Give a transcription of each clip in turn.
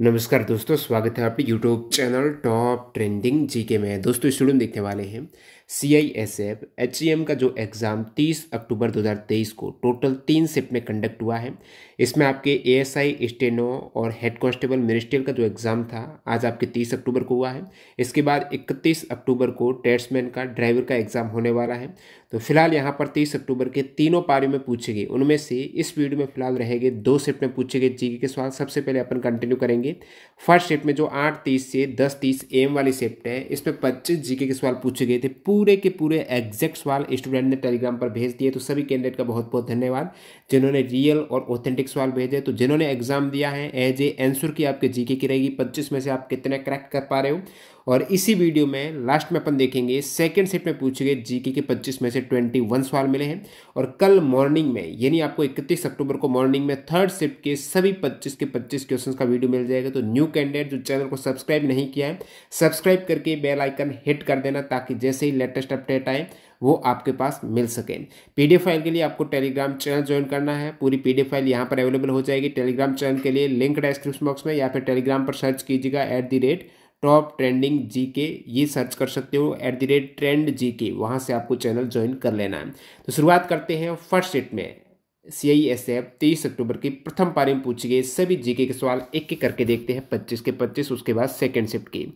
नमस्कार दोस्तों स्वागत है आपके YouTube channel top trending GK में दोस्तों स्टूडियो देखने वाले हैं C I S F H E M का जो एग्ज़ाम 30 अक्टूबर 2023 को टोटल तीन शिफ्ट में कंडक्ट हुआ है इसमें आपके ए एस आई स्टेनो और हेड कॉन्स्टेबल मिनिस्ट्रियल का जो एग्ज़ाम था आज आपके 30 अक्टूबर को हुआ है इसके बाद 31 अक्टूबर को टेट्समैन का ड्राइवर का एग्ज़ाम होने वाला है तो फिलहाल यहाँ पर 30 अक्टूबर के तीनों पारियों में पूछे गए उनमें से इस वीडियो में फिलहाल रहेंगे दो शिफ्ट में पूछे गए जी e के सवाल सबसे पहले अपन कंटिन्यू करेंगे फर्स्ट शिफ्ट में जो आठ तीस से दस तीस एम वाली शिफ्ट है इसमें पच्चीस जी e के सवाल पूछे गए थे पूरे के पूरे एग्जैक्ट सवाल स्टूडेंट ने टेलीग्राम पर भेज दिए तो सभी कैंडिडेट का बहुत बहुत धन्यवाद जिन्होंने रियल और ऑथेंटिक सवाल भेजे तो जिन्होंने एग्जाम दिया है एज ए आंसर की आपके जीके की रहेगी पच्चीस में से आप कितने क्रैक कर पा रहे हो और इसी वीडियो में लास्ट में अपन देखेंगे सेकेंड सेट में पूछे गए जीके के 25 में से 21 सवाल मिले हैं और कल मॉर्निंग में यानी आपको 31 अक्टूबर को मॉर्निंग में थर्ड सेट के सभी 25 के 25 क्वेश्चन का वीडियो मिल जाएगा तो न्यू कैंडिडेट जो चैनल को सब्सक्राइब नहीं किया है सब्सक्राइब करके बेल आइकन हिट कर देना ताकि जैसे ही लेटेस्ट अपडेट आए वो आपके पास मिल सकें पीडीएफ फाइल के लिए आपको टेलीग्राम चैनल ज्वाइन करना है पूरी पीडीएफ फाइल यहाँ पर अवेलेबल हो जाएगी टेलीग्राम चैनल के लिए लिंक डिस्क्रिप्शन बॉक्स में या फिर टेलीग्राम पर सर्च कीजिएगा at the rate top trending G K ये सर्च कर सकते हो at the rate trend G K वहाँ से आपको चैनल ज्वाइन कर लेना है तो शुरुआत करते हैं फर्स्ट सेट में सी आई एस एफ तेईस अक्टूबर की प्रथम पारी में पूछे गए सभी जीके के सवाल एक एक करके देखते हैं पच्चीस के पच्चीस उसके बाद सेकेंड शिफ्ट के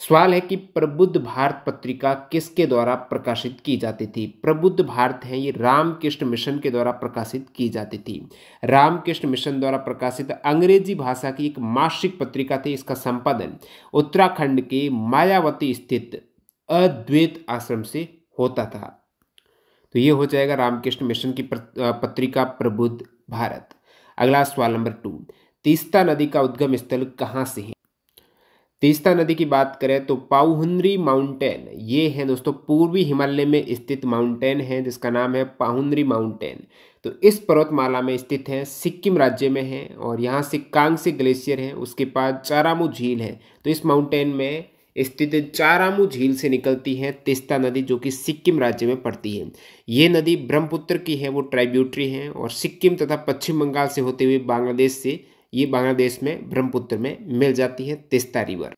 सवाल है कि प्रबुद्ध भारत पत्रिका किसके द्वारा प्रकाशित की जाती थी प्रबुद्ध भारत है ये रामकृष्ण मिशन के द्वारा प्रकाशित की जाती थी रामकृष्ण मिशन द्वारा प्रकाशित अंग्रेजी भाषा की एक मासिक पत्रिका थी इसका संपादन उत्तराखंड के मायावती स्थित अद्वैत आश्रम से होता था तो ये हो जाएगा रामकृष्ण मिशन की पत्रिका प्रबुद्ध भारत अगला सवाल नंबर टू तीस्ता नदी का उद्गम स्थल कहाँ से है तीस्ता नदी की बात करें तो पाहुन्द्री माउंटेन ये है दोस्तों पूर्वी हिमालय में स्थित माउंटेन है जिसका नाम है पाहुंद्री माउंटेन तो इस पर्वतमाला में स्थित है सिक्किम राज्य में है और यहाँ से कांगसी ग्लेशियर है उसके पास चारामू झील है तो इस माउंटेन में स्थित चारामू झील से निकलती है तिस्ता नदी जो कि सिक्किम राज्य में पड़ती है ये नदी ब्रह्मपुत्र की है वो ट्राइब्यूटरी है और सिक्किम तथा पश्चिम बंगाल से होते हुए बांग्लादेश से ये बांग्लादेश में ब्रह्मपुत्र में मिल जाती है तिस्ता रिवर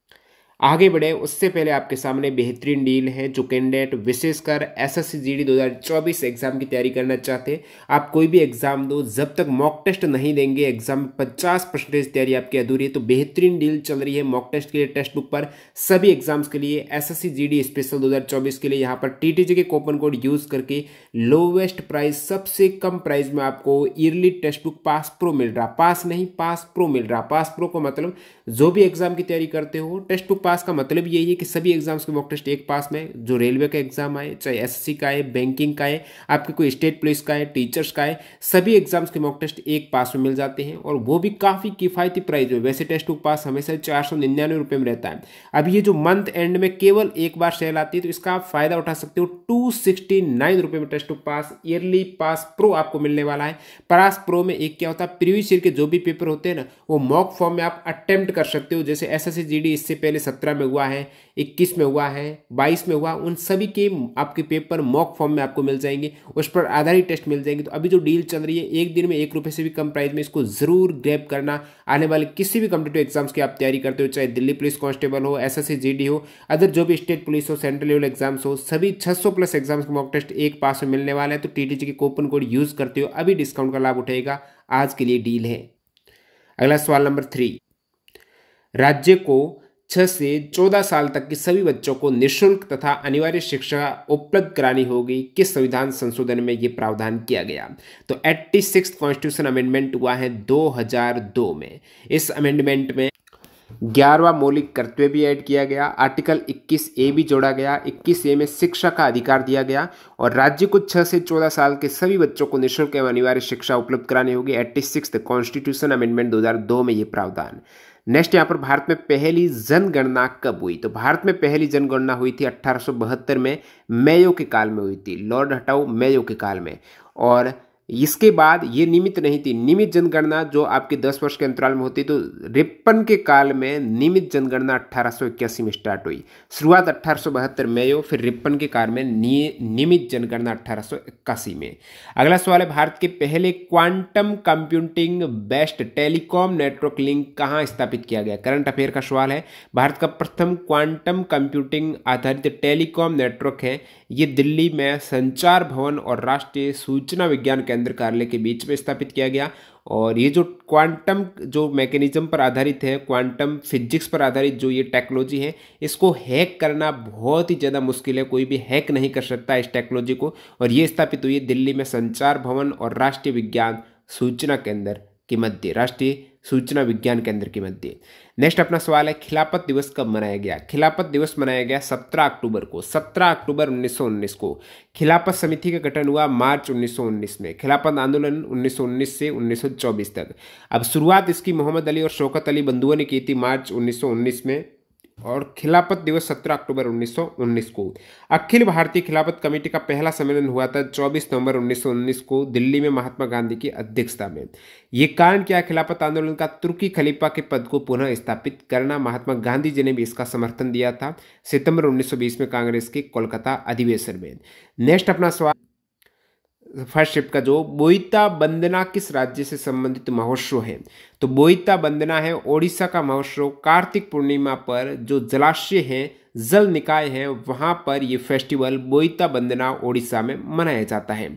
आगे बढ़े उससे पहले आपके सामने बेहतरीन डील है जो कैंडिडेट विशेषकर S S C G D दो हज़ार चौबीस एग्ज़ाम की तैयारी करना चाहते हैं आप कोई भी एग्ज़ाम दो जब तक मॉक टेस्ट नहीं देंगे एग्ज़ाम पचास परसेंटेज तैयारी आपकी अधूरी है तो बेहतरीन डील चल रही है मॉक टेस्ट के लिए टेस्ट बुक पर सभी एग्ज़ाम्स के लिए S S C G D special दो हज़ार चौबीस के लिए यहाँ पर T T G K coupon code use करके लोवेस्ट प्राइस सबसे कम प्राइस में आपको yearly Testbook pass pro मिल रहा पास नहीं पास प्रो मिल रहा पास प्रो का मतलब जो भी एग्ज़ाम की तैयारी करते हो टेक्स्ट बुक पास का मतलब यही है कि सभी एग्जाम्स के मॉक टेस्ट एक पास में जो रेलवे का एग्जाम आए चाहे एस का है बैंकिंग का है आपके कोई स्टेट पुलिस का है टीचर्स का है सभी एग्जाम्स के मॉक टेस्ट एक पास में मिल जाते हैं और वो भी काफ़ी किफायती प्राइस में वैसे टेस्ट बुक पास हमेशा चार सौ में रहता है अब ये जो मंथ एंड में केवल एक बार सेल आती है तो इसका फायदा उठा सकते हो टू सिक्सटी में Testbook pass yearly pass pro आपको मिलने वाला है परास प्रो में एक क्या होता है प्रीवियस ईयर के जो भी पेपर होते हैं ना वो मॉक फॉर्म में आप अटैम्प्ट कर सकते हो जैसे एस एस इससे पहले सत्रह में हुआ है इक्कीस में हुआ है बाईस में हुआ उन सभी के आपके पेपर मॉक फॉर्म में आपको मिल जाएंगे उस पर आधारित टेस्ट मिल जाएंगे तो अभी जो डील चल रही है एक दिन में एक रुपये से भी कम प्राइस में इसको जरूर ग्रैप करना आने वाले किसी भी कम्पिटेटिव एग्जाम्स की आप तैयारी करते हो चाहे दिल्ली पुलिस कॉन्स्टेबल हो एस एस हो अदर जो भी स्टेट पुलिस हो सेंट्रल लेवल एग्जाम्स हो सभी छह प्लस एग्जाम्स के मॉक टेस्ट एक पास में मिलने वाला है तो टी के कूपन कोड यूज़ करते हो अभी डिस्काउंट का लाभ उठेगा आज के लिए डील है अगला सवाल नंबर थ्री राज्य को छः से चौदह साल तक के सभी बच्चों को निशुल्क तथा अनिवार्य शिक्षा उपलब्ध करानी होगी किस संविधान संशोधन में ये प्रावधान किया गया तो एट्टी सिक्स कॉन्स्टिट्यूशन अमेंडमेंट हुआ है 2002 में इस अमेंडमेंट में ग्यारहवा मौलिक कर्तव्य भी ऐड किया गया आर्टिकल 21 ए भी जोड़ा गया 21 ए में शिक्षा का अधिकार दिया गया और राज्य को छह से चौदह साल के सभी बच्चों को निःशुल्क एवं अनिवार्य शिक्षा उपलब्ध करानी होगी एट्टी सिक्स कॉन्स्टिट्यूशन अमेंडमेंट दो में ये प्रावधान नेक्स्ट यहाँ पर भारत में पहली जनगणना कब हुई तो भारत में पहली जनगणना हुई थी 1872 में मेयो के काल में हुई थी लॉर्ड हटाओ मेयो के काल में और इसके बाद ये निमित नहीं थी निमित जनगणना जो आपके 10 वर्ष के अंतराल में होती तो रिपन के काल में निमित जनगणना अट्ठारह में स्टार्ट हुई शुरुआत अट्ठारह में हो फिर रेपन के काल में निमित जनगणना अट्ठारह में अगला सवाल है भारत के पहले quantum computing based telecom network link कहाँ स्थापित किया गया करंट अफेयर का सवाल है भारत का प्रथम क्वांटम कंप्यूटिंग आधारित टेलीकॉम नेटवर्क है ये दिल्ली में संचार भवन और राष्ट्रीय सूचना विज्ञान केंद्र नरेंद्र कार्यालय के बीच में स्थापित किया गया और ये जो क्वांटम जो मैकेनिज्म पर आधारित है क्वांटम फिजिक्स पर आधारित जो ये टेक्नोलॉजी है इसको हैक करना बहुत ही ज़्यादा मुश्किल है कोई भी हैक नहीं कर सकता इस टेक्नोलॉजी को और ये स्थापित हुई दिल्ली में संचार भवन और राष्ट्रीय विज्ञान सूचना केंद्र के मध्य राष्ट्रीय सूचना विज्ञान केंद्र के मध्य नेक्स्ट अपना सवाल है खिलाफत दिवस कब मनाया गया खिलाफत दिवस मनाया गया 17 अक्टूबर को 17 अक्टूबर 1919 को खिलाफत समिति का गठन हुआ मार्च 1919 में खिलाफत आंदोलन 1919 से 1924 तक अब शुरुआत इसकी मोहम्मद अली और शौकत अली बंधुओं ने की थी मार्च 1919 में और खिलाफत दिवस 17 अक्टूबर 1919 को अखिल भारतीय खिलाफत कमेटी का पहला सम्मेलन हुआ था 24 नवंबर 1919 को दिल्ली में महात्मा गांधी की अध्यक्षता में ये कारण क्या खिलाफत आंदोलन का तुर्की खलीफा के पद को पुनः स्थापित करना महात्मा गांधी जी ने भी इसका समर्थन दिया था सितंबर 1920 में कांग्रेस के कोलकाता अधिवेशन में नेक्स्ट अपना सवाल फर्स्ट का जो बोईता बंदना किस राज्य से संबंधित महोत्सव है तो बोईता बंदना है ओडिशा का महोत्सव कार्तिक पूर्णिमा पर जो जलाशय है जल निकाय है वहाँ पर ये फेस्टिवल बोईता बंदना ओडिशा में मनाया जाता है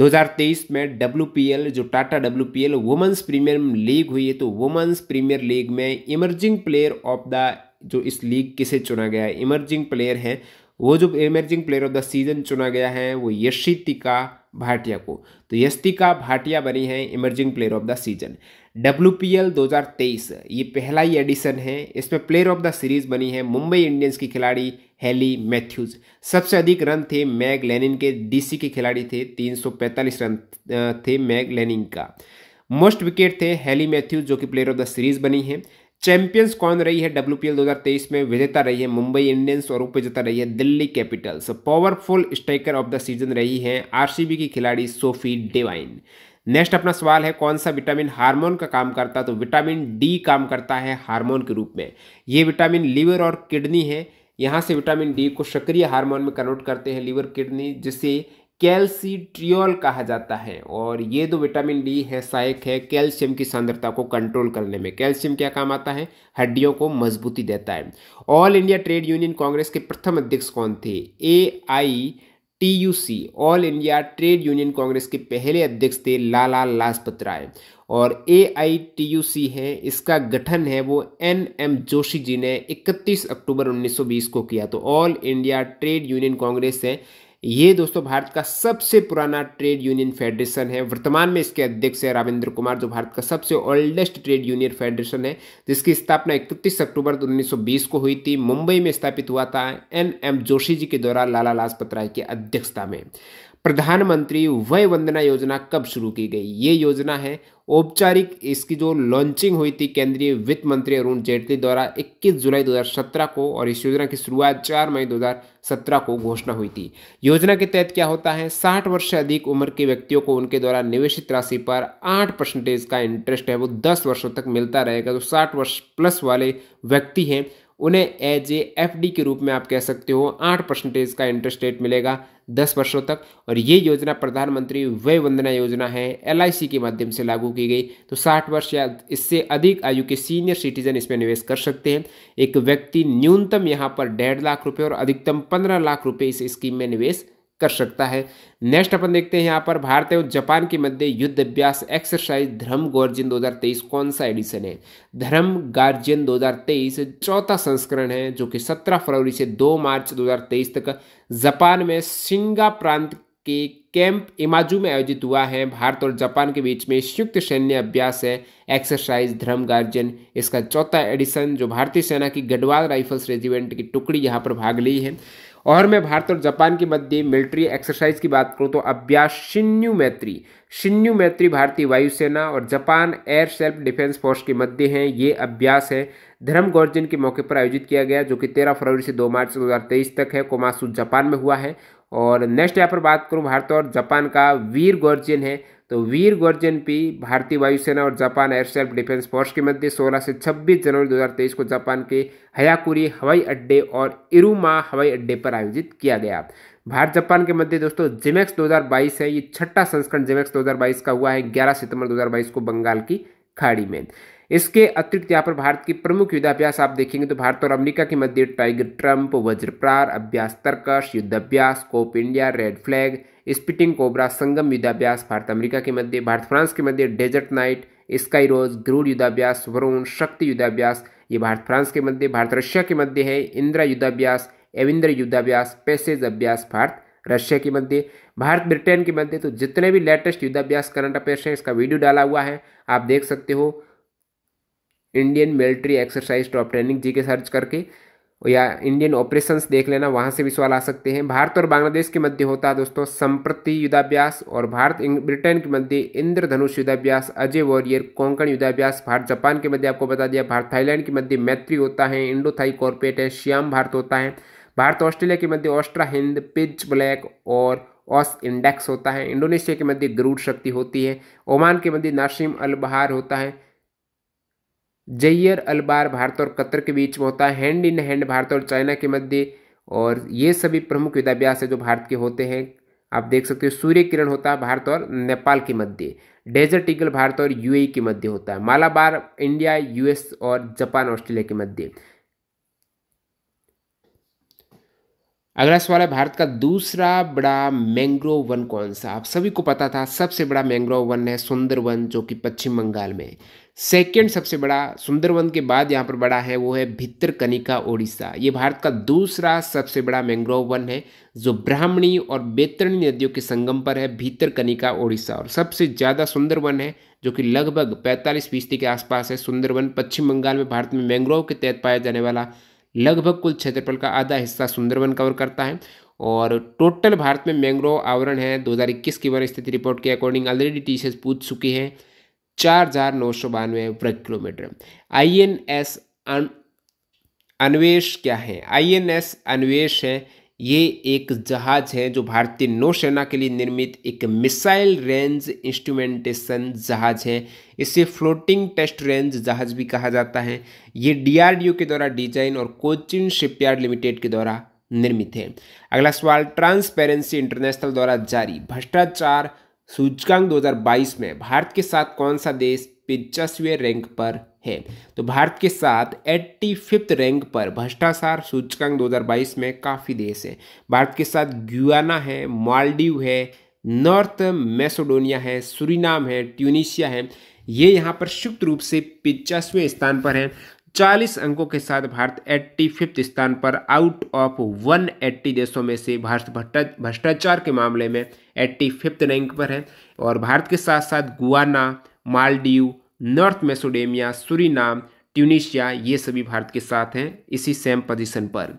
2023 में डब्ल्यू जो Tata W women's premier league हुई है तो वुमेंस प्रीमियर लीग में इमर्जिंग प्लेयर ऑफ द जो इस लीग किसे चुना गया है इमर्जिंग प्लेयर है वो जो emerging player of the season चुना गया है वो यशितिका भाटिया को तो यशितिका भाटिया बनी है emerging player of the season W P L दो हज़ार तेईस ये पहला ही एडिशन है इसमें प्लेयर ऑफ द सीरीज बनी है मुंबई इंडियंस की खिलाड़ी हेली मैथ्यूज सबसे अधिक रन थे मैग लेनिन के डीसी के खिलाड़ी थे 345 रन थे मैग लेनिन का मोस्ट विकेट थे हेली मैथ्यूज जो कि प्लेयर ऑफ द सीरीज बनी है चैंपियंस कौन रही है डब्ल्यू 2023 में विजेता रही है मुंबई इंडियंस और उपविजेता रही है Delhi Capitals powerful striker of the season रही है आरसीबी की खिलाड़ी सोफी डेवाइन नेक्स्ट अपना सवाल है कौन सा विटामिन हार्मोन का काम करता है तो विटामिन डी काम करता है हार्मोन के रूप में ये विटामिन लीवर और किडनी है यहाँ से विटामिन डी को सक्रिय हार्मोन में कन्वर्ट करते हैं लीवर किडनी जिससे कैल्सीट्रियोल कहा जाता है और ये जो विटामिन डी है सहायक है कैल्शियम की सांद्रता को कंट्रोल करने में कैल्शियम क्या काम आता है हड्डियों को मजबूती देता है All India Trade Union Congress के प्रथम अध्यक्ष कौन थे A I T U C All India Trade Union Congress के पहले अध्यक्ष थे लाला लाजपत राय और ए आई टी यू सी है इसका गठन है वो एन एम जोशी जी ने 31 अक्टूबर 1920 को किया तो All India Trade Union Congress है ये दोस्तों भारत का सबसे पुराना ट्रेड यूनियन फेडरेशन है वर्तमान में इसके अध्यक्ष है राविंद्र कुमार जो भारत का सबसे ओल्डेस्ट ट्रेड यूनियन फेडरेशन है जिसकी स्थापना इकतीस अक्टूबर 1920 को हुई थी मुंबई में स्थापित हुआ था एन एम जोशी जी के द्वारा लाला लाजपत राय की अध्यक्षता में प्रधानमंत्री वय वंदना योजना कब शुरू की गई ये योजना है औपचारिक इसकी जो लॉन्चिंग हुई थी केंद्रीय वित्त मंत्री अरुण जेटली द्वारा 21 जुलाई 2017 को और इस योजना की शुरुआत 4 मई 2017 को घोषणा हुई थी योजना के तहत क्या होता है 60 वर्ष से अधिक उम्र के व्यक्तियों को उनके द्वारा निवेशित राशि पर 8 परसेंटेज का इंटरेस्ट है वो 10 वर्षों तक मिलता रहेगा जो तो वर्ष प्लस वाले व्यक्ति हैं उन्हें एज ए एफ के रूप में आप कह सकते हो आठ परसेंटेज का इंटरेस्ट रेट मिलेगा दस वर्षों तक और ये योजना प्रधानमंत्री व्यय वंदना योजना है एल के माध्यम से लागू की गई तो साठ वर्ष या इससे अधिक आयु के सीनियर सिटीजन इसमें निवेश कर सकते हैं एक व्यक्ति न्यूनतम यहाँ पर डेढ़ लाख रुपये और अधिकतम पंद्रह लाख रुपये इस स्कीम में निवेश कर सकता है नेक्स्ट अपन देखते हैं यहाँ पर भारत एवं जापान के मध्य युद्ध अभ्यास एक्सरसाइज धर्म गार्जियन 2023 कौन सा एडिशन है धर्म गार्जियन 2023 चौथा संस्करण है जो कि 17 फरवरी से 2 मार्च 2023 तक जापान में सिंगा प्रांत के कैंप इमाजू में आयोजित हुआ है भारत और जापान के बीच में संयुक्त सैन्य अभ्यास है एक्सरसाइज धर्म गार्जियन इसका चौथा एडिशन जो भारतीय सेना की गढ़वाल राइफल्स रेजिमेंट की टुकड़ी यहाँ पर भाग ली है और मैं भारत और जापान के मध्य मिलिट्री एक्सरसाइज की बात करूँ तो अभ्यास शिन्यू मैत्री शिन्यू मैत्री भारतीय वायुसेना और Japan Air Self Defence Force के मध्य है ये अभ्यास है धर्म गौर्जन के मौके पर आयोजित किया गया जो कि तेरह फरवरी से दो मार्च दो तक है कोमासू जापान में हुआ है और नेक्स्ट यहाँ पर बात करूँ भारत और जापान का वीर गौर्जन है तो वीर गोर्जन पी भारतीय वायुसेना और Japan Air Self Defence Force के मध्य 16 से 26 जनवरी 2023 को जापान के हयाकुरी हवाई अड्डे और इरुमा हवाई अड्डे पर आयोजित किया गया भारत जापान के मध्य दोस्तों जिमेक्स 2022 है ये छठा संस्करण जिमेक्स 2022 का हुआ है 11 सितंबर 2022 को बंगाल की खाड़ी में इसके अतिरिक्त यहाँ पर भारत की प्रमुख युद्धाभ्यास आप देखेंगे तो भारत और अमेरिका के मध्य टाइगर ट्रंप वज्रप्रार अभ्यास तर्कश युद्धाभ्यास Cope India Red Flag Spitting Cobra Sangam युद्धाभ्यास भारत अमेरिका के मध्य भारत फ्रांस के मध्य डेजर्ट नाइट स्काई रोज ग्रूड युद्धाभ्यास वरुण शक्ति युद्धाभ्यास ये भारत फ्रांस के मध्य भारत रशिया के मध्य है इंदिरा युद्धाभ्यास एविंद्र युद्धाभ्यास पैसेज अभ्यास भारत रशिया के मध्य भारत ब्रिटेन के मध्य तो जितने भी लेटेस्ट युद्धाभ्यास करंट अफेयर्स हैं इसका वीडियो डाला हुआ है आप देख सकते हो Indian military exercise top training G K search करके या इंडियन ऑपरेशंस देख लेना वहाँ से भी सवाल आ सकते हैं भारत और बांग्लादेश के मध्य होता है दोस्तों संप्रति युद्धाभ्यास और भारत ब्रिटेन के मध्य इंद्रधनुष युद्धाभ्यास अजय वॉरियर कोंकण युद्धाभ्यास भारत जापान के मध्य आपको बता दिया भारत थाईलैंड के मध्य मैत्री होता है इंडो थाई कॉर्पोरेट है श्याम भारत होता है भारत ऑस्ट्रेलिया के मध्य ऑस्ट्रा हिंद पिच ब्लैक और ऑस इंडेक्स होता है इंडोनेशिया के मध्य गरूड शक्ति होती है ओमान के मध्य नासिम अल बहार होता है जयर अलबार भारत और कतर के बीच में होता है हैंड इन हैंड भारत और चाइना के मध्य और ये सभी प्रमुख युद्धाभ्यास है जो भारत के होते हैं आप देख सकते हो सूर्य किरण होता है भारत और नेपाल के मध्य डेजर्ट ईगल भारत और यूएई e के मध्य होता है मालाबार इंडिया यूएस और जापान ऑस्ट्रेलिया के मध्य अगला सवाल है भारत का दूसरा बड़ा मैंग्रोव वन कौन सा आप सभी को पता था सबसे बड़ा मैंग्रोव वन है सुंदर वन जो कि पश्चिम बंगाल में सेकेंड सबसे बड़ा सुंदरवन के बाद यहाँ पर बड़ा है वो है कनिका ओडिशा ये भारत का दूसरा सबसे बड़ा मैंग्रोव वन है जो ब्राह्मणी और बेतरणी नदियों के संगम पर है भितरकनिका ओडिशा और सबसे ज़्यादा सुंदर वन है जो कि लगभग 45 फीसदी के आसपास है सुंदरवन पश्चिम बंगाल में भारत में मैंग्रोव के तहत पाया जाने वाला लगभग कुल क्षेत्रफल का आधा हिस्सा सुंदरवन कवर करता है और टोटल भारत में मैंग्रोव आवरण है दो की वन स्थिति रिपोर्ट के अकॉर्डिंग ऑलरेडी टीचर्स पूछ चुकी हैं चार हजार नौ सौ बानवे वर्ग kilometre I N S Anvesh क्या है आई एन एस अन्वेष है ये एक जहाज है जो भारतीय नौसेना के लिए निर्मित एक मिसाइल रेंज इंस्ट्रूमेंटेशन जहाज है इसे फ्लोटिंग टेस्ट रेंज जहाज भी कहा जाता है ये डीआरडीओ के द्वारा डिजाइन और कोचिन शिपयार्ड लिमिटेड के द्वारा निर्मित है अगला सवाल ट्रांसपेरेंसी इंटरनेशनल द्वारा जारी भ्रष्टाचार सूचकांक 2022 में भारत के साथ कौन सा देश पिचासवें रैंक पर है तो भारत के साथ एट्टी फिफ्थ रैंक पर भ्रष्टाचार सूचकांक 2022 में काफ़ी देश है भारत के साथ गुआना है मालदीव है नॉर्थ मैसोडोनिया है सुरीनाम है ट्यूनिशिया है ये यहाँ पर शुक्त रूप से पिचासवें स्थान पर है 40 अंकों के साथ भारत एट्टी फिफ्थ स्थान पर आउट ऑफ 180 देशों में से भारत भ्रष्टाचार के मामले में एट्टी फिफ्थ रैंक पर है और भारत के साथ साथ Guyana Maldives north Macedonia Suriname Tunisia ये सभी भारत के साथ हैं इसी सेम पोजीशन पर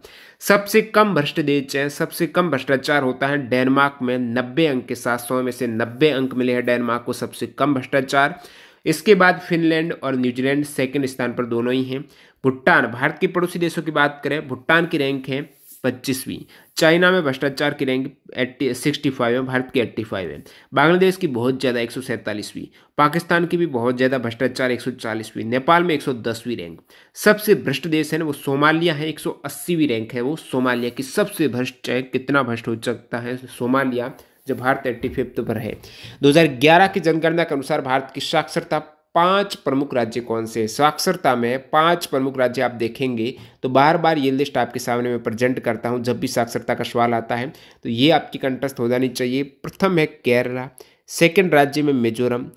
सबसे कम भ्रष्ट देश हैं सबसे कम भ्रष्टाचार होता है डेनमार्क में 90 अंक के साथ सौ में से 90 अंक मिले हैं डेनमार्क को सबसे कम भ्रष्टाचार इसके बाद फिनलैंड और न्यूजीलैंड सेकेंड स्थान पर दोनों ही हैं भूटान भारत के पड़ोसी देशों की बात करें भूटान की रैंक है पच्चीसवीं चाइना में भ्रष्टाचार की रैंक एट्टी सिक्सटी फाइव है भारत की एट्टी फाइव है बांग्लादेश की बहुत ज़्यादा एक सौ सैंतालीसवीं पाकिस्तान की भी बहुत ज़्यादा भ्रष्टाचार एक सौ चालीसवीं नेपाल में एक सौ दसवीं रैंक सबसे भ्रष्ट देश है ना वो सोमालिया है एक सौ अस्सीवीं रैंक है वो सोमालिया की सबसे भ्रष्ट है कितना भ्रष्ट हो सकता है सोमालिया जो भारत एट्टी फिफ्थ पर है 2011 की जनगणना के अनुसार भारत की साक्षरता पांच प्रमुख राज्य कौन से साक्षरता में पांच प्रमुख राज्य आप देखेंगे तो बार बार ये लिस्ट आपके सामने में प्रेजेंट करता हूँ जब भी साक्षरता का सवाल आता है तो ये आपकी कंटस्थ हो जानी चाहिए प्रथम है केरला सेकेंड राज्य में मिजोरम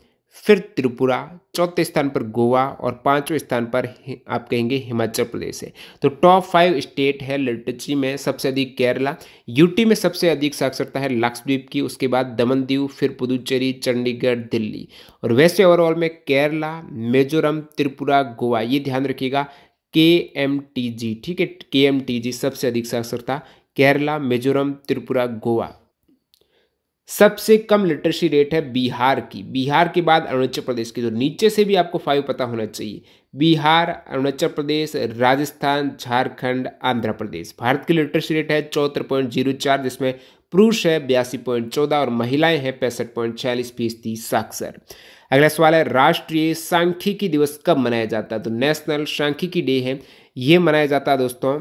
फिर त्रिपुरा चौथे स्थान पर गोवा और पांचवें स्थान पर आप कहेंगे हिमाचल प्रदेश है तो टॉप फाइव स्टेट है लिटरेची में सबसे अधिक केरला यूटी में सबसे अधिक साक्षरता है लक्षद्वीप की उसके बाद दमन दीव फिर पुदुचेरी चंडीगढ़ दिल्ली और वैसे ओवरऑल में केरला मिजोरम त्रिपुरा गोवा ये ध्यान रखिएगा के एम टी जी ठीक है के एम टी जी सबसे अधिक साक्षरता केरला मिजोरम त्रिपुरा गोवा सबसे कम लिटरेसी रेट है बिहार की बिहार के बाद अरुणाचल प्रदेश की तो नीचे से भी आपको फाइव पता होना चाहिए बिहार अरुणाचल प्रदेश राजस्थान झारखंड आंध्र प्रदेश भारत की लिटरेसी रेट है चौहत्तर पॉइंट जीरो चार जिसमें पुरुष है बयासी पॉइंट चौदह और महिलाएं हैं पैंसठ पॉइंट छियालीस फीसदी साक्षर अगला सवाल है राष्ट्रीय सांख्यिकी दिवस कब मनाया जाता है तो नेशनल सांख्यिकी डे है ये मनाया जाता है दोस्तों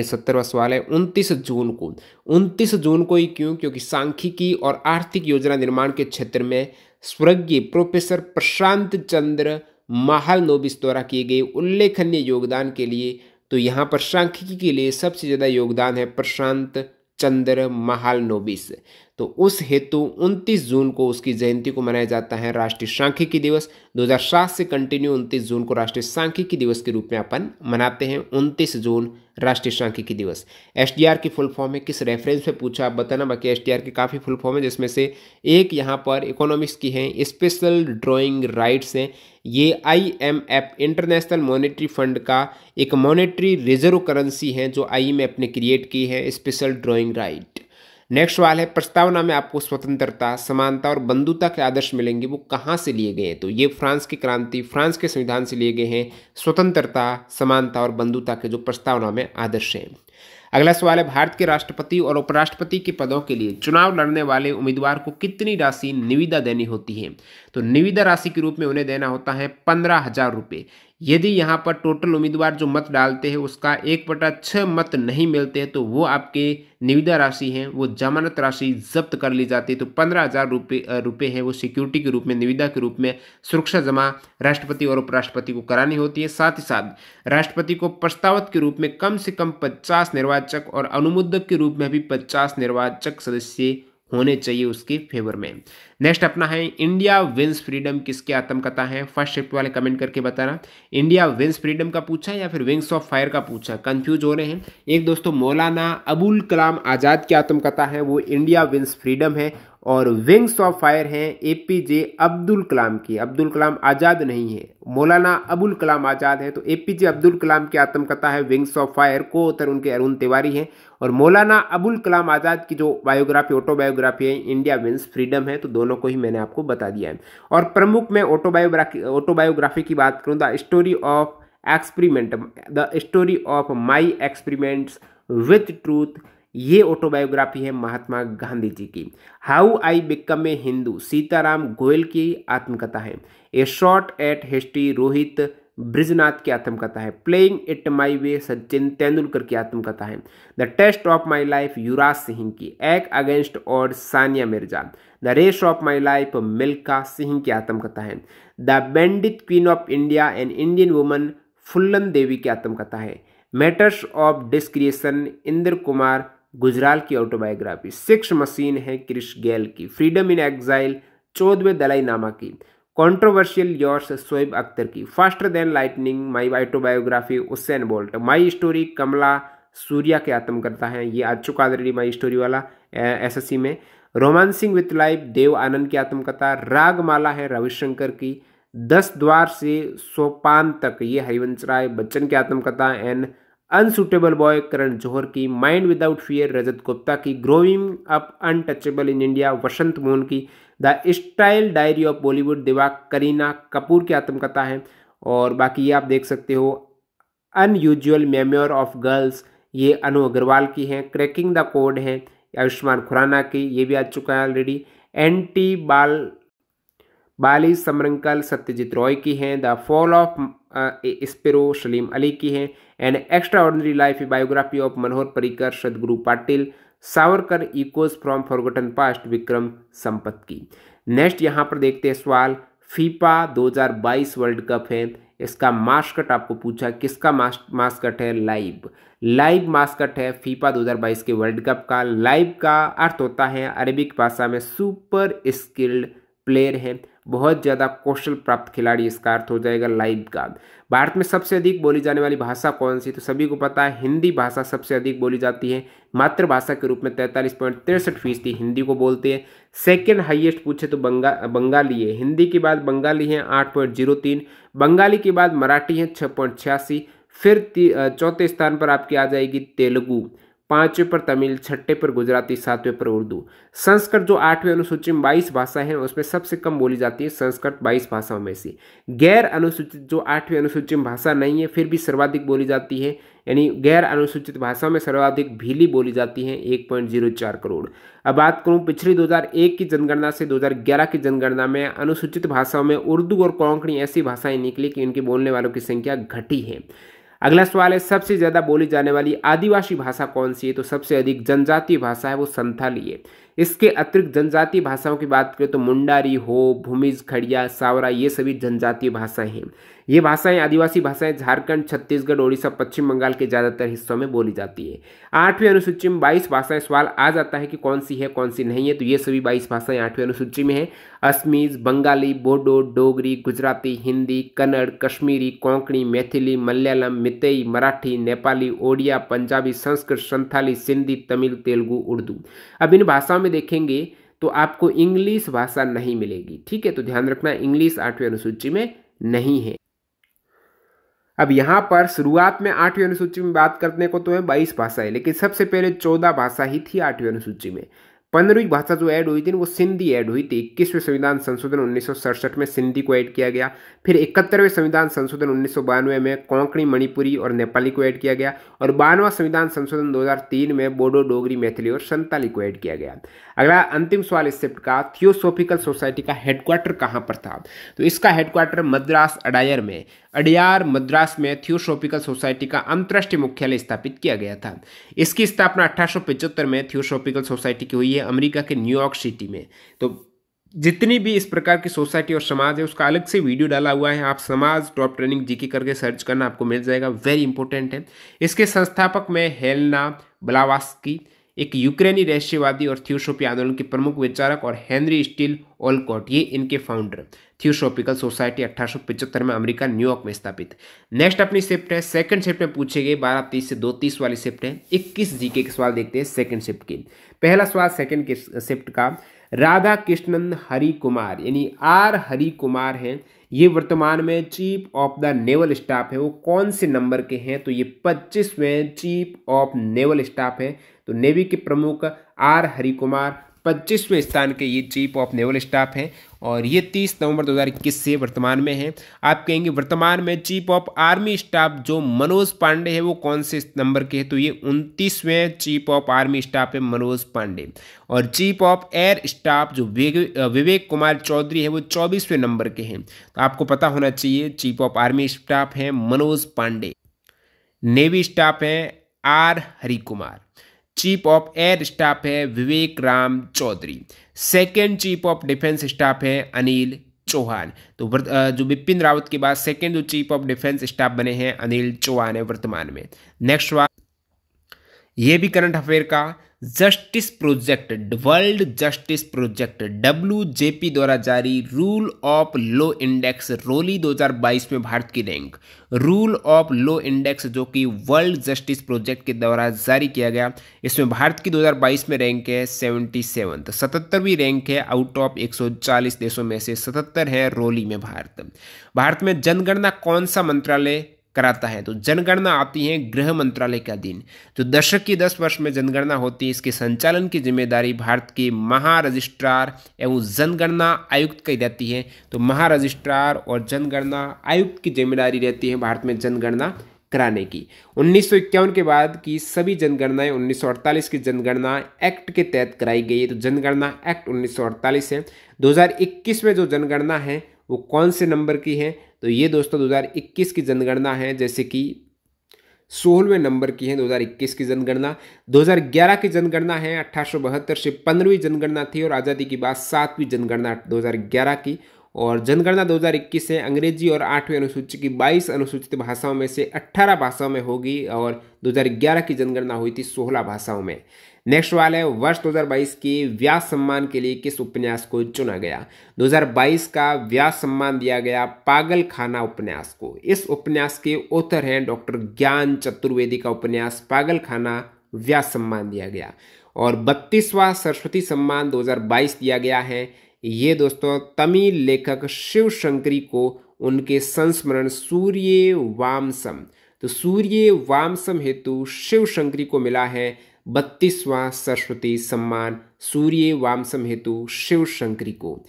सत्तरवा सवाल है उनतीस जून को उनतीस जून को ही क्यों क्योंकि सांख्यिकी और आर्थिक योजना निर्माण के क्षेत्र में स्वर्गीय प्रोफेसर प्रशांत चंद्र माहल नोबिस द्वारा किए गए उल्लेखनीय योगदान के लिए तो यहाँ पर सांख्यिकी के लिए सबसे ज़्यादा योगदान है प्रशांत चंद्र महाल नोबिस तो उस हेतु 29 जून को उसकी जयंती को मनाया जाता है राष्ट्रीय सांख्यिकी दिवस 2007 से कंटिन्यू 29 जून को राष्ट्रीय सांख्यिकी दिवस के रूप में अपन मनाते हैं 29 जून राष्ट्रीय सांख्यिकी दिवस एस की फुल फॉर्म है किस रेफरेंस में पूछा आप बताना बाकी एसडीआर की काफ़ी फुल फॉर्म है जिसमें से एक यहाँ पर इकोनॉमिक्स की है स्पेशल ड्राइंग राइट्स हैं ये आईएमएफ इंटरनेशनल मॉनेटरी फंड का एक मॉनेटरी रिजर्व करेंसी है जो आई ने क्रिएट की है स्पेशल ड्राॅइंग राइट नेक्स्ट सवाल है प्रस्तावना में आपको स्वतंत्रता समानता और बंधुता के आदर्श मिलेंगे वो कहाँ से लिए गए हैं तो ये फ्रांस की क्रांति फ्रांस के संविधान से लिए गए हैं स्वतंत्रता समानता और बंधुता के जो प्रस्तावना में आदर्श हैं अगला सवाल है भारत के राष्ट्रपति और उपराष्ट्रपति के पदों के लिए चुनाव लड़ने वाले उम्मीदवार को कितनी राशि निविदा देनी होती है तो निविदा राशि के रूप में उन्हें देना होता है पंद्रह हजार रुपये यदि यहाँ पर टोटल उम्मीदवार जो मत डालते हैं उसका एक बटा छः मत नहीं मिलते हैं तो वो आपके निविदा राशि हैं वो जमानत राशि जब्त कर ली जाती है तो पंद्रह हज़ार रुपये रुपये हैं वो सिक्योरिटी के रूप में निविदा के रूप में सुरक्षा जमा राष्ट्रपति और उपराष्ट्रपति को करानी होती है साथ ही साथ राष्ट्रपति को प्रस्तावत के रूप में कम से कम पचास निर्वाचक और अनुमोदक के रूप में भी पचास निर्वाचक सदस्य होने चाहिए उसके फेवर में नेक्स्ट अपना है इंडिया विंस फ्रीडम किसके आत्मकथा है फर्स्ट शिफ्ट वाले कमेंट करके बताना इंडिया विंस फ्रीडम का पूछा या फिर विंग्स ऑफ फायर का पूछा कंफ्यूज हो रहे हैं एक दोस्तों मौलाना अबुल कलाम आज़ाद की आत्मकथा है वो इंडिया विंस फ्रीडम है और विंग्स ऑफ फायर हैं ए पी जे अब्दुल कलाम की अब्दुल कलाम आज़ाद नहीं है मौलाना अबुल कलाम आज़ाद है तो ए पी जे अब्दुल कलाम की आत्मकथा है विंग्स ऑफ फायर को उतर उनके अरुण तिवारी हैं और मौलाना अबुल कलाम आज़ाद की जो बायोग्राफी ऑटोबायोग्राफी है इंडिया विंस फ्रीडम है तो दोनों दोनों को ही मैंने आपको बता दिया है और प्रमुख में ऑटोबायोग्राफी ऑटोबायोग्राफी की बात करूँ the story of experiment the story of my experiments with truth ये ऑटोबायोग्राफी है महात्मा गांधी जी की how I become a Hindu Sitaram Goyal की आत्मकथा है a shot at history Rohit Brijnath की आत्मकथा है playing it my way Sachin Tendulkar की आत्मकथा है the test of my life Yuvraj Singh की एक अगेंस्ट और Sania Mirza the race of my life Milkha Singh की आत्मकथा है the bandit queen of India and Indian woman Phoolan Devi की आत्मकथा है matters of discretion Inder Kumar Gujral की ऑटोबायोग्राफी सिक्स मशीन है क्रिश गेल की फ्रीडम इन एग्जाइल चौदवें दलाई नामा की कॉन्ट्रोवर्शियल योर्स शोएब अख्तर की faster than lightning my autobiography Usain Bolt my story Kamala Surya के आत्म करता है ये आ चुका ऑलरेडी माई स्टोरी वाला एसएससी में रोमांसिंग विथ लाइफ देव आनंद की आत्मकथा रागमाला है रविशंकर की दस द्वार से सोपान तक ये हरिवंश राय बच्चन की आत्मकथा an unsuitable boy Karan Johar की mind without fear Rajat Gupta की growing up untouchable in India Vasant Mohan की the style diary of Bollywood diva Kareena Kapoor की आत्मकथा है और बाकी ये आप देख सकते हो अनयूजुअल मेम्योर ऑफ गर्ल्स ये अनु अग्रवाल की हैं क्रैकिंग द कोड है आयुष्मान खुराना की ये भी आ चुका है ऑलरेडी एंटी बाल बाली समरंकल सत्यजीत रॉय की हैं the fall of sparrow Salim Ali की हैं an extraordinary life a biography of Manohar Parrikar Sadguru Patil Savarkar echoes from forgotten past Vikram Sampath की नेक्स्ट यहाँ पर देखते हैं सवाल फीफा 2022 वर्ल्ड कप है इसका मास्कट आपको पूछा किसका मास्कट है लाइव लाइव मास्कट है फीफा 2022 के वर्ल्ड कप का लाइव का अर्थ होता है अरेबिक भाषा में सुपर स्किल्ड प्लेयर हैं बहुत ज़्यादा कौशल प्राप्त खिलाड़ी इसका अर्थ हो जाएगा लाइफ गार्ड भारत में सबसे अधिक बोली जाने वाली भाषा कौन सी तो सभी को पता है हिंदी भाषा सबसे अधिक बोली जाती है मातृभाषा के रूप में तैंतालीस पॉइंट तिरसठ फीसदी हिंदी को बोलते हैं सेकेंड हाइएस्ट पूछे तो बंगा बंगाली है हिंदी के बाद बंगाली है आठ पॉइंट जीरो तीन बंगाली के बाद मराठी है छः पॉइंट छियासी फिर चौथे स्थान पर आपकी आ जाएगी तेलुगू पाँचवें पर तमिल छठे पर गुजराती सातवें पर उर्दू संस्कृत जो आठवें अनुसूची में बाईस भाषा है उसमें सबसे कम बोली जाती है संस्कृत बाईस भाषाओं में से गैर अनुसूचित जो आठवीं अनुसूची में भाषा नहीं है फिर भी सर्वाधिक बोली जाती है यानी गैर अनुसूचित भाषा में सर्वाधिक भीली बोली जाती है एक करोड़ अब बात करूँ पिछली दो की जनगणना से दो की जनगणना में अनुसूचित भाषाओं में उर्दू और कोंकणी ऐसी भाषाएं निकली कि इनके बोलने वालों की संख्या घटी है अगला सवाल है सबसे ज़्यादा बोली जाने वाली आदिवासी भाषा कौन सी है तो सबसे अधिक जनजातीय भाषा है वो संथाली है इसके अतिरिक्त जनजातीय भाषाओं की बात करें तो मुंडारी हो भूमिज खड़िया सावरा ये सभी जनजातीय भाषाएं हैं ये भाषाएं आदिवासी भाषाएं झारखंड छत्तीसगढ़ ओडिशा पश्चिम बंगाल के ज़्यादातर हिस्सों में बोली जाती है आठवीं अनुसूची में बाईस भाषाएं सवाल आ जाता है कि कौन सी है कौन सी नहीं है तो ये सभी बाईस भाषाएं आठवीं अनुसूची में है असमीज बंगाली बोडो डोगरी गुजराती हिंदी कन्नड़ कश्मीरी कोंकणी मैथिली मलयालम मितई मराठी नेपाली ओडिया पंजाबी संस्कृत संथाली सिंधी तमिल तेलुगु उर्दू अब इन भाषाओं में देखेंगे तो आपको इंग्लिश भाषा नहीं मिलेगी ठीक है तो ध्यान रखना इंग्लिश आठवीं अनुसूची में नहीं है अब यहाँ पर शुरुआत में आठवीं अनुसूची में बात करने को तो है बाईस भाषाएं लेकिन सबसे पहले चौदह भाषा ही थी आठवीं अनुसूची में पंद्रहवीं भाषा जो ऐड हुई थी वो सिंधी ऐड हुई थी इक्कीसवें संविधान संशोधन उन्नीस में सिंधी को ऐड किया गया फिर इकहत्तरवें संविधान संशोधन उन्नीस में कोंकणी मणिपुरी और नेपाली को ऐड किया गया और बानवा संविधान संशोधन 2003 में बोडो डोगरी मैथिली और संताली को ऐड किया गया अगला अंतिम सवाल इस शिफ्ट का थियोसोफिकल सोसाइटी का हेडक्वार्टर कहाँ पर था तो इसका हेडक्वार्टर मद्रास अडायर में अडियार मद्रास में थियोसोफिकल सोसाइटी का अंतर्राष्ट्रीय मुख्यालय स्थापित किया गया था इसकी स्थापना अठारह में थियोसोफिकल सोसाइटी की हुई है अमेरिका के न्यूयॉर्क सिटी में तो जितनी भी इस प्रकार की सोसाइटी और समाज है उसका अलग से वीडियो डाला हुआ है आप समाज टॉप ट्रेनिंग जी करके सर्च करना आपको मिल जाएगा वेरी इंपॉर्टेंट है इसके संस्थापक में हेलना बलावास्की एक यूक्रेनी रहस्यवादी और थियोसोफी आंदोलन के प्रमुख विचारक और हेनरी स्टील ओलकोट ये इनके फाउंडर थियोसोफिकल सोसाइटी अठारह में अमेरिका न्यूयॉर्क में स्थापित नेक्स्ट अपनी शिफ्ट है सेकंड शिफ्ट में पूछे गए बारह तीस से दो तीस वाली शिफ्ट है इक्कीस जीके के सवाल देखते हैं सेकंड शिफ्ट के पहला सवाल सेकंड के शिफ्ट का राधा कृष्णन हरिकुमार कुमार यानी आर हरिकुमार कुमार हैं ये वर्तमान में chief of the naval staff है वो कौन से नंबर के हैं तो ये पच्चीसवें चीफ ऑफ नेवल स्टाफ है तो नेवी के प्रमुख आर हरिकुमार पच्चीसवें स्थान के ये चीफ ऑफ नेवल स्टाफ हैं और ये तीस नवंबर 2021 से वर्तमान में हैं आप कहेंगे वर्तमान में चीफ ऑफ आर्मी स्टाफ जो मनोज पांडे हैं वो कौन से नंबर के हैं तो ये उनतीसवें चीफ ऑफ आर्मी स्टाफ है मनोज पांडे और चीफ ऑफ एयर स्टाफ जो विवेक कुमार चौधरी है वो चौबीसवें नंबर के हैं तो आपको पता होना चाहिए चीफ ऑफ आर्मी स्टाफ हैं मनोज पांडे नेवी स्टाफ हैं R Hari Kumar chief of air staff है Vivek Ram Chaudhari second chief of defence staff है अनिल चौहान तो जो बिपिन रावत के बाद सेकेंड जो चीफ ऑफ डिफेंस स्टाफ बने हैं अनिल चौहान है वर्तमान में नेक्स्ट ये भी करंट अफेयर का justice project world justice project W J P द्वारा जारी रूल ऑफ लो इंडेक्स रोली 2022 में भारत की rank rule of law index जो कि वर्ल्ड जस्टिस प्रोजेक्ट के द्वारा जारी किया गया इसमें भारत की 2022 में रैंक है सेवेंटी सेवन सतहत्तरवीं रैंक है आउट ऑफ 140 देशों में से 77 है रोली में भारत भारत में जनगणना कौन सा मंत्रालय कराता है तो जनगणना आती है गृह मंत्रालय का दिन जो दशक की दस वर्ष में जनगणना होती है इसके संचालन की जिम्मेदारी भारत के महारजिस्ट्रार एवं जनगणना आयुक्त की रहती है तो महारजिस्ट्रार और जनगणना आयुक्त की जिम्मेदारी रहती है भारत में जनगणना कराने की उन्नीस के बाद की सभी जनगणनाएं उन्नीस की जनगणना एक्ट के तहत कराई गई है तो जनगणना एक्ट उन्नीस है 2021 में जो जनगणना है वो कौन से नंबर की है तो ये दोस्तों 2021 की जनगणना है जैसे कि सोलहवें नंबर की है 2021 की जनगणना 2011 की जनगणना है अट्ठारह से पंद्रहवीं जनगणना थी और आज़ादी के बाद सातवीं जनगणना 2011 की और जनगणना 2021 से अंग्रेजी और आठवीं अनुसूची की 22 अनुसूचित भाषाओं में से 18 भाषाओं में होगी और 2011 की जनगणना हुई थी 16 भाषाओं में नेक्स्ट सवाल है वर्ष 2022 के व्यास सम्मान के लिए किस उपन्यास को चुना गया 2022 का व्यास सम्मान दिया गया पागल खाना उपन्यास को इस उपन्यास के ऑथर हैं डॉक्टर ज्ञान चतुर्वेदी का उपन्यास पागल खाना व्यास सम्मान दिया गया और बत्तीसवा सरस्वती सम्मान 2022 दिया गया है ये दोस्तों तमिल लेखक शिव शंकरी को उनके संस्मरण सूर्य वामसम तो सूर्य वामसम हेतु शिव शंकरी को मिला है बत्तीसवां सरस्वती सम्मान सूर्य वामसम हेतु शिव शंकरी को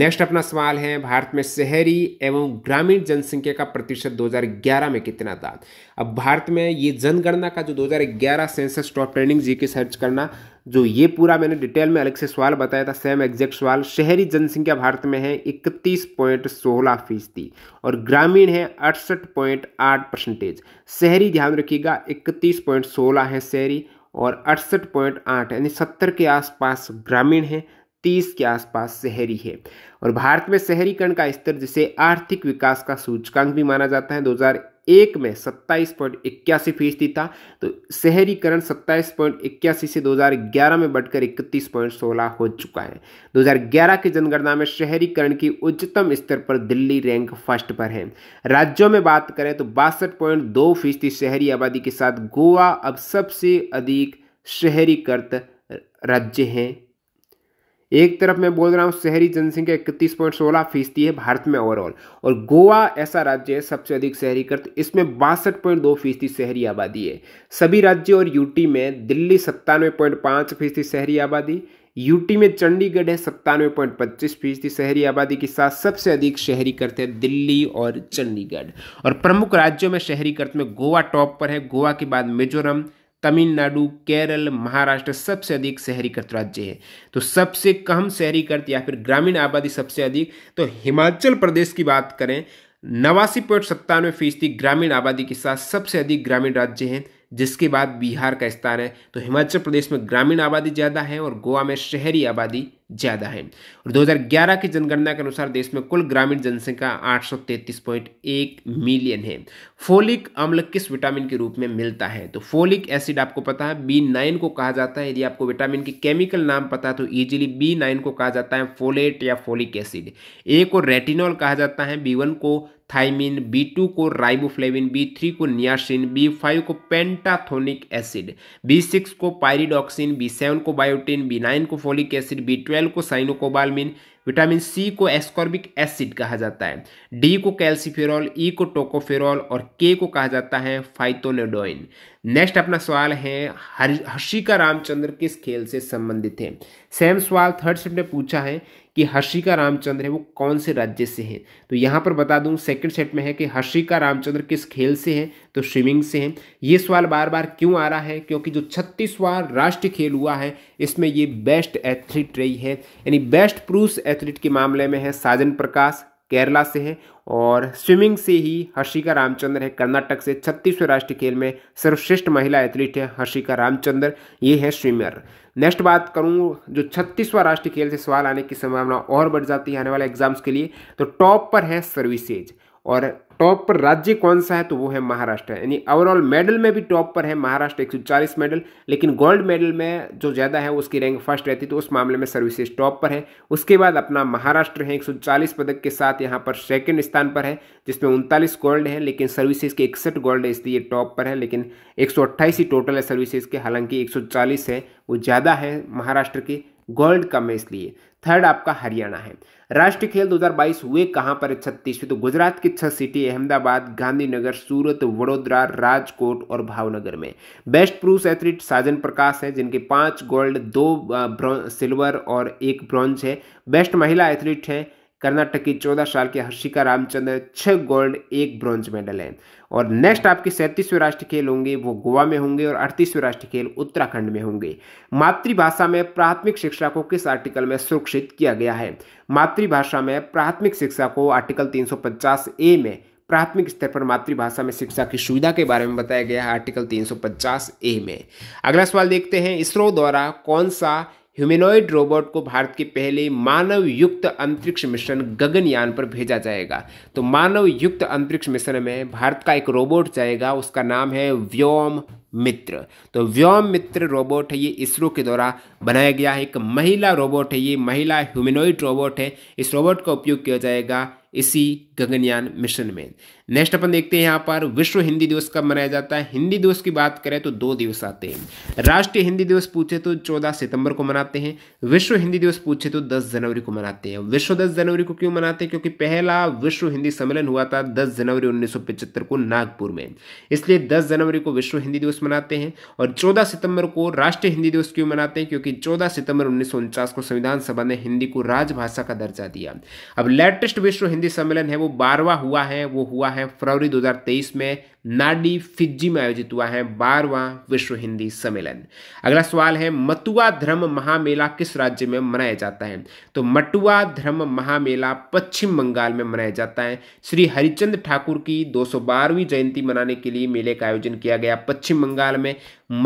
नेक्स्ट अपना सवाल है भारत में शहरी एवं ग्रामीण जनसंख्या का प्रतिशत 2011 में कितना था अब भारत में ये जनगणना का जो 2011 census top training G K search करना जो ये पूरा मैंने डिटेल में अलग से सवाल बताया था सेम एग्जैक्ट सवाल शहरी जनसंख्या भारत में है इकतीस पॉइंट सोलह फीसदी और ग्रामीण है अड़सठ पॉइंट आठ परसेंटेज शहरी ध्यान रखिएगा इकतीस पॉइंट सोलह है शहरी और अड़सठ पॉइंट आठ यानी सत्तर के आसपास ग्रामीण हैं तीस के आसपास शहरी है और भारत में शहरीकरण का स्तर जिसे आर्थिक विकास का सूचकांक भी माना जाता है 2001 में सत्ताईस पॉइंट इक्यासी फीसदी था तो शहरीकरण सत्ताईस पॉइंट इक्यासी से 2011 में बढ़कर इकतीस पॉइंट सोलह हो चुका है 2011 की जनगणना में शहरीकरण की उच्चतम स्तर पर दिल्ली रैंक फर्स्ट पर है राज्यों में बात करें तो बासठ पॉइंट दो फीसदी शहरी आबादी के साथ गोवा अब सबसे अधिक शहरीकृत राज्य हैं एक तरफ मैं बोल रहा हूँ शहरी जनसंख्या इकतीस पॉइंट सोलह फीसदी है भारत में ओवरऑल और गोवा ऐसा राज्य है सबसे अधिक शहरीकृत इसमें बासठ पॉइंट दो फीसदी शहरी आबादी है सभी राज्य और यूटी में दिल्ली सत्तानवे पॉइंट पाँच फीसदी शहरी आबादी यूटी में चंडीगढ़ है सत्तानवे पॉइंट पच्चीस फीसदी शहरी आबादी के साथ सबसे अधिक शहरीकृत है दिल्ली और चंडीगढ़ और प्रमुख राज्यों में शहरीकृत में गोवा टॉप पर है गोवा के बाद मिजोरम तमिलनाडु केरल महाराष्ट्र सबसे अधिक शहरीकृत राज्य है तो सबसे कम शहरीकृत या फिर ग्रामीण आबादी सबसे अधिक तो हिमाचल प्रदेश की बात करें नवासी पॉइंट सत्तानवे फीसदी ग्रामीण आबादी के साथ सबसे अधिक ग्रामीण राज्य हैं जिसके बाद बिहार का स्थान है तो हिमाचल प्रदेश में ग्रामीण आबादी ज़्यादा है और गोवा में शहरी आबादी ज़्यादा है और 2011 की जनगणना के अनुसार देश में कुल ग्रामीण जनसंख्या 833.1 मिलियन है फोलिक अम्ल किस विटामिन के रूप में मिलता है तो फोलिक एसिड आपको पता है बी नाइन को कहा जाता है यदि आपको विटामिन के केमिकल नाम पता है तो ईजिली बी नाइन को कहा जाता है फोलेट या फोलिक एसिड ए को रेटिनॉल कहा जाता है बी वन को थाइमिन बी टू को राइबोफ्लेविन बी थ्री को नियासिन बी फाइव को पेंटाथोनिक एसिड बी सिक्स को पायरिडॉक्सिन बी सेवन को बायोटिन बी नाइन को फोलिक एसिड बी ट्वेल्व को साइनोकोबालमिन विटामिन सी को एस्कॉर्बिक एसिड कहा जाता है डी को कैल्सिफेरॉल ई e को टोकोफेरॉल और के को कहा जाता है फाइटोनेडोइन नेक्स्ट अपना सवाल है हर्षिका रामचंद्र किस खेल से संबंधित है सेम सवाल थर्ड शिफ्ट ने पूछा है कि हर्षिका रामचंद्र है वो कौन से राज्य से हैं तो यहाँ पर बता दूँ सेकंड सेट में है कि हर्षिका रामचंद्र किस खेल से हैं तो स्विमिंग से हैं ये सवाल बार बार क्यों आ रहा है क्योंकि जो छत्तीसवां राष्ट्रीय खेल हुआ है इसमें ये बेस्ट एथलीट रही है यानी बेस्ट पुरुष एथलीट के मामले में है साजन प्रकाश केरला से है और स्विमिंग से ही हर्षिका रामचंद्र है कर्नाटक से छत्तीसवें राष्ट्रीय खेल में सर्वश्रेष्ठ महिला एथलीट है हर्षिका रामचंद्र ये है स्विमर नेक्स्ट बात करूँ जो छत्तीसवां राष्ट्रीय खेल से सवाल आने की संभावना और बढ़ जाती है आने वाले एग्जाम्स के लिए तो टॉप पर है सर्विसेज और टॉप पर राज्य कौन सा है तो वो है महाराष्ट्र यानी ओवरऑल मेडल में भी टॉप पर है महाराष्ट्र 140 मेडल लेकिन गोल्ड मेडल में जो ज़्यादा है उसकी रैंक फर्स्ट रहती तो उस मामले में सर्विसेज टॉप पर है उसके बाद अपना महाराष्ट्र है एक पदक के साथ यहाँ पर सेकेंड स्थान पर है जिसमें उनतालीस गोल्ड है लेकिन सर्विसेज के इकसठ गोल्ड है इसलिए टॉप पर है लेकिन एक ही टोटल है सर्विसेज के हालांकि एक है वो ज़्यादा है महाराष्ट्र के गोल्ड कम है इसलिए थर्ड आपका हरियाणा है राष्ट्रीय खेल 2022 हुए कहां पर छत्तीसवीं तो गुजरात की छह सिटी अहमदाबाद गांधीनगर सूरत वडोदरा राजकोट और भावनगर में बेस्ट पुरुष एथलीट साजन प्रकाश है जिनके पांच गोल्ड दो सिल्वर और एक ब्रॉन्ज है बेस्ट महिला एथलीट है कर्नाटक की चौदह साल के हर्षिका रामचंद्र छह गोल्ड एक ब्रॉन्ज मेडल है और नेक्स्ट आपके सैंतीसवें राष्ट्रीय खेल होंगे वो गोवा में होंगे और अड़तीसवें राष्ट्रीय खेल उत्तराखंड में होंगे मातृभाषा में प्राथमिक शिक्षा को किस आर्टिकल में सुरक्षित किया गया है मातृभाषा में प्राथमिक शिक्षा को आर्टिकल तीन ए में प्राथमिक स्तर पर मातृभाषा में शिक्षा की सुविधा के बारे में बताया गया है आर्टिकल 350 ए में अगला सवाल देखते हैं इसरो द्वारा कौन सा ह्यूमेनॉइड रोबोट को भारत के पहले मानव युक्त अंतरिक्ष मिशन गगनयान पर भेजा जाएगा तो मानव युक्त अंतरिक्ष मिशन में भारत का एक रोबोट जाएगा उसका नाम है व्योम मित्र तो व्योम मित्र रोबोट है ये इसरो के द्वारा बनाया गया है एक महिला रोबोट है ये महिला ह्यूमेनोइड रोबोट है इस रोबोट का उपयोग किया जाएगा इसी गगनयान मिशन में नेक्स्ट अपन देखते हैं यहाँ पर विश्व हिंदी दिवस कब मनाया जाता है हिंदी दिवस की बात करें तो दो दिवस आते हैं राष्ट्रीय हिंदी दिवस पूछे तो 14 सितंबर को मनाते हैं विश्व हिंदी दिवस पूछे तो 10 जनवरी को मनाते हैं विश्व 10 जनवरी को क्यों मनाते हैं क्योंकि पहला विश्व हिंदी सम्मेलन हुआ था दस जनवरी उन्नीस को नागपुर में इसलिए दस जनवरी को विश्व हिंदी दिवस दिवस मनाते हैं और 14 सितंबर को राष्ट्रीय हिंदी दिवस क्यों मनाते हैं क्योंकि 14 सितंबर उन्नीस को संविधान सभा ने हिंदी को राजभाषा का दर्जा दिया अब लेटेस्ट विश्व हिंदी सम्मेलन है वो बारवा हुआ है वो हुआ है फरवरी दो में नाडी फिजी में आयोजित हुआ है बारवा विश्व हिंदी सम्मेलन अगला सवाल है मतुआ धर्म महामेला किस राज्य में मनाया जाता है तो मटुआ धर्म महामेला पश्चिम बंगाल में मनाया जाता है श्री हरिचंद ठाकुर की दो जयंती मनाने के लिए मेले का आयोजन किया गया पश्चिम बंगाल में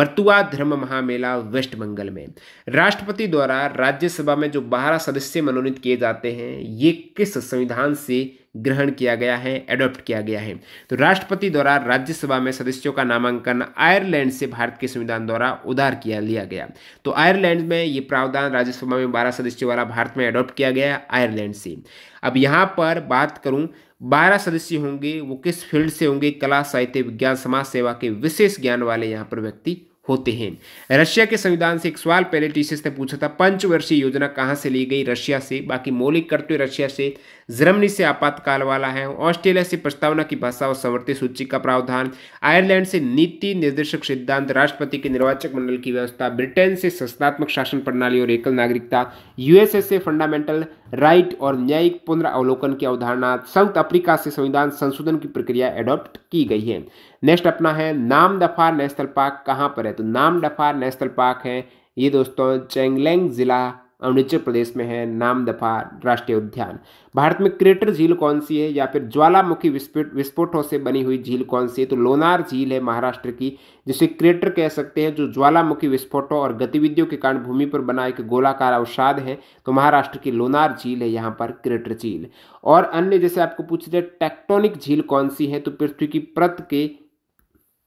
मटुआ धर्म महामेला वेस्ट बंगाल में राष्ट्रपति द्वारा राज्यसभा में जो बारह सदस्य मनोनीत किए जाते हैं ये किस संविधान से ग्रहण किया गया है एडॉप्ट किया गया है तो राष्ट्रपति द्वारा राज्यसभा में सदस्यों का नामांकन आयरलैंड से भारत के संविधान द्वारा उधार किया लिया गया तो आयरलैंड में ये प्रावधान राज्यसभा में बारह सदस्यों वाला भारत में एडॉप्ट किया गया आयरलैंड से अब यहाँ पर बात करूँ बारह सदस्य होंगे वो किस फील्ड से होंगे कला साहित्य विज्ञान समाज सेवा के विशेष ज्ञान वाले यहाँ पर व्यक्ति होते हैं रशिया के संविधान से एक सवाल पहले टीसीएस ने पूछा था पंचवर्षीय योजना कहाँ से ली गई रशिया से बाकी मौलिक करते रशिया से जर्मनी से आपातकाल वाला है ऑस्ट्रेलिया से प्रस्तावना की भाषा और संवर्ती सूची का प्रावधान आयरलैंड से नीति निर्देशक सिद्धांत राष्ट्रपति के निर्वाचक मंडल की व्यवस्था ब्रिटेन से संस्थात्मक शासन प्रणाली और एकल नागरिकता यूएसए से फंडामेंटल राइट और न्यायिक पुनरावलोकन की अवधारणा साउथ अफ्रीका से संविधान संशोधन की प्रक्रिया एडॉप्ट की गई है नेक्स्ट अपना है नाम दफार नेशनल पार्क कहाँ पर है तो नाम दफा नेशनल पार्क है ये दोस्तों चेंगलेंग जिला अरुणाचल प्रदेश में है नामदफा राष्ट्रीय उद्यान भारत में क्रेटर झील कौन सी है या फिर ज्वालामुखी विस्फोट विस्फोटों से बनी हुई झील कौन सी है तो लोनार झील है महाराष्ट्र की जिसे क्रेटर कह सकते हैं जो ज्वालामुखी विस्फोटों और गतिविधियों के कारण भूमि पर बना एक गोलाकार अवसाद है तो महाराष्ट्र की लोनार झील है यहाँ पर क्रेटर झील और अन्य जैसे आपको पूछते टेक्टोनिक झील कौन सी है तो पृथ्वी की प्रत के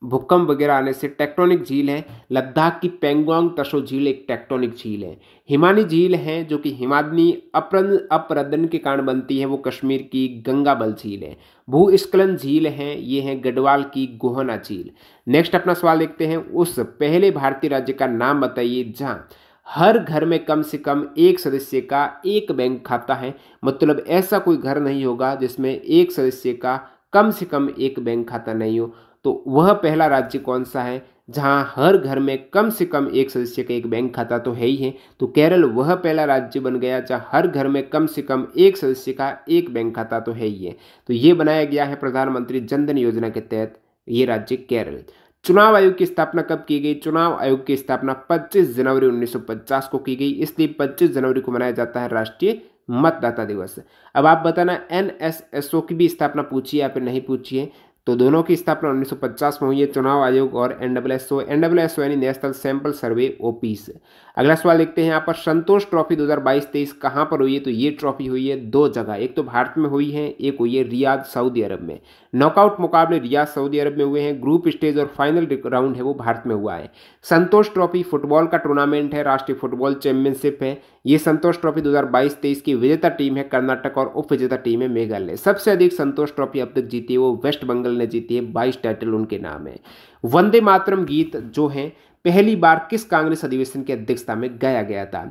भूकंप वगैरह आने से टेक्टोनिक झील है लद्दाख की पेंगोंग तशो झील एक टेक्टोनिक झील है हिमानी झील है जो कि हिमादनी अप्रद अपरदन के कारण बनती है वो कश्मीर की गंगाबल झील है भूस्खलन झील है ये है गढ़वाल की गोहना झील नेक्स्ट अपना सवाल देखते हैं उस पहले भारतीय राज्य का नाम बताइए जहाँ हर घर में कम से कम एक सदस्य का एक बैंक खाता है मतलब ऐसा कोई घर नहीं होगा जिसमें एक सदस्य का कम से कम एक बैंक खाता नहीं हो तो वह पहला राज्य कौन सा है जहां हर घर में कम से कम एक सदस्य का एक बैंक खाता तो है ही है तो केरल वह पहला राज्य बन गया जहां हर घर में कम से कम एक सदस्य का एक बैंक खाता तो है ही है तो ये बनाया गया है प्रधानमंत्री जनधन योजना के तहत ये राज्य केरल चुनाव आयोग की स्थापना कब की गई चुनाव आयोग की स्थापना 25 जनवरी 1950 को की गई इसलिए 25 जनवरी को मनाया जाता है राष्ट्रीय मतदाता दिवस अब आप बताना एन की भी स्थापना पूछी या फिर नहीं है तो दोनों की स्थापना 1950 में हुई है चुनाव आयोग और N W S O S O यानी नेशनल सैंपल सर्वे ओपीस अगला सवाल देखते हैं यहाँ पर संतोष ट्रॉफी 2022-23 कहाँ पर हुई है तो ये ट्रॉफी हुई है दो जगह एक तो भारत में हुई है एक हुई है रियाद सऊदी अरब में नॉकआउट मुकाबले रियाद सऊदी अरब में हुए हैं ग्रुप स्टेज और फाइनल राउंड है वो भारत में हुआ है संतोष ट्रॉफी फुटबॉल का टूर्नामेंट है राष्ट्रीय फुटबॉल चैंपियनशिप है ये संतोष ट्रॉफी 2022-23 की विजेता टीम है कर्नाटक और उप विजेता टीम है मेघालय सबसे अधिक संतोष ट्रॉफी अब तक जीती है वो वेस्ट बंगाल ने जीती है बाईस टाइटल उनके नाम है वंदे मातरम गीत जो हैं पहली बार किस कांग्रेस अधिवेशन की अध्यक्षता में गाया गया था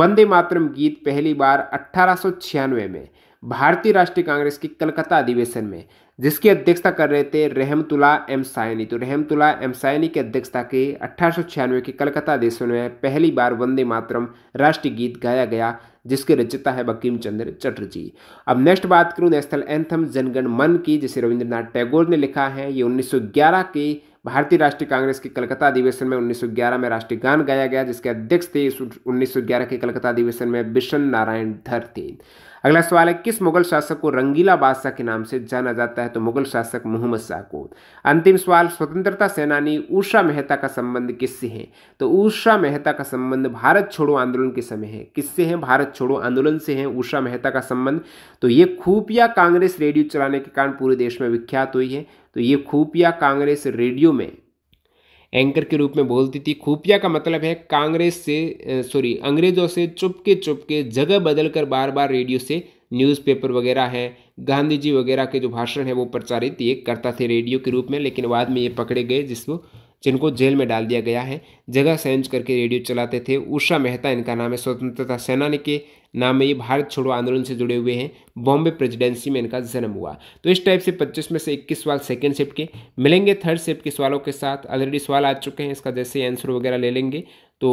वंदे मातरम गीत पहली बार अठारह में भारतीय राष्ट्रीय कांग्रेस के कलकत्ता अधिवेशन में जिसकी अध्यक्षता कर रहे थे रहमतुल्ला एम सायनी तो रहमतुल्ला एम सायनी की अध्यक्षता के अठारह के कलकत्ता अधिवेशन में पहली बार वंदे मातरम राष्ट्रीय गीत गाया गया जिसके रचिता है बकीम चंद्र चटर्जी अब नेक्स्ट बात करूँ नेशनल एंथम जनगण मन की जिसे रविंद्रनाथ टैगोर ने लिखा है ये 1911 के भारतीय राष्ट्रीय कांग्रेस के कलकत्ता अधिवेशन में 1911 में राष्ट्रीय गान गाया गया जिसके अध्यक्ष थे 1911 के कलकत्ता अधिवेशन में बिशन नारायण धर थे अगला सवाल है किस मुगल शासक को रंगीला बादशाह के नाम से जाना जाता है तो मुगल शासक मोहम्मद शाह को अंतिम सवाल स्वतंत्रता सेनानी उषा मेहता का संबंध किससे है तो उषा मेहता का संबंध भारत छोड़ो आंदोलन के समय है किससे है भारत छोड़ो आंदोलन से है उषा मेहता का संबंध तो ये खुफिया कांग्रेस रेडियो चलाने के कारण पूरे देश में विख्यात हुई है तो ये खुफिया कांग्रेस रेडियो में एंकर के रूप में बोलती थी खुफिया का मतलब है कांग्रेस से सॉरी अंग्रेजों से चुपके चुपके जगह बदल कर बार बार रेडियो से न्यूज़पेपर वगैरह हैं गांधी जी वगैरह के जो भाषण हैं वो प्रचारित ये करता थे रेडियो के रूप में लेकिन बाद में ये पकड़े गए जिसको जिनको जेल में डाल दिया गया है जगह सेंज करके रेडियो चलाते थे उषा मेहता इनका नाम है स्वतंत्रता सेनानी के नाम में ये भारत छोड़ो आंदोलन से जुड़े हुए हैं बॉम्बे प्रेसिडेंसी में इनका जन्म हुआ तो इस टाइप से 25 में से 21 सवाल सेकेंड शिफ्ट के मिलेंगे थर्ड शिफ्ट के सवालों के साथ ऑलरेडी सवाल आ चुके हैं इसका जैसे आंसर वगैरह ले लेंगे तो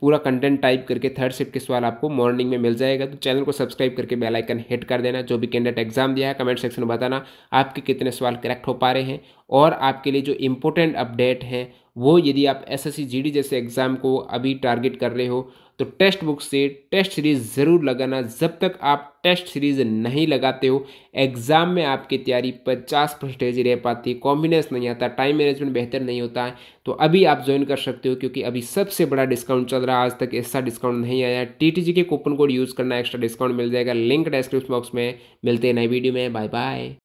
पूरा कंटेंट टाइप करके थर्ड शिफ्ट के सवाल आपको मॉर्निंग में मिल जाएगा तो चैनल को सब्सक्राइब करके बेल आइकन हिट कर देना जो भी कैंडिडेट एग्जाम दिया है कमेंट सेक्शन में बताना आपके कितने सवाल करेक्ट हो पा रहे हैं और आपके लिए जो इंपॉर्टेंट अपडेट हैं वो यदि आप एस एस जैसे एग्ज़ाम को अभी टारगेट कर रहे हो तो टेस्ट बुक से टेस्ट सीरीज़ ज़रूर लगाना जब तक आप टेस्ट सीरीज़ नहीं लगाते हो एग्ज़ाम में आपकी तैयारी पचास परसेंटेज रह पाती कॉम्बिनेशन नहीं आता टाइम मैनेजमेंट बेहतर नहीं होता है तो अभी आप ज्वाइन कर सकते हो क्योंकि अभी सबसे बड़ा डिस्काउंट चल रहा है आज तक ऐसा डिस्काउंट नहीं आया टी के कूपन कोड यूज़ करना एक्स्ट्रा डिस्काउंट मिल जाएगा लिंक डिस्क्रिप्शन बॉक्स में मिलते हैं नए वीडियो में बाय बाय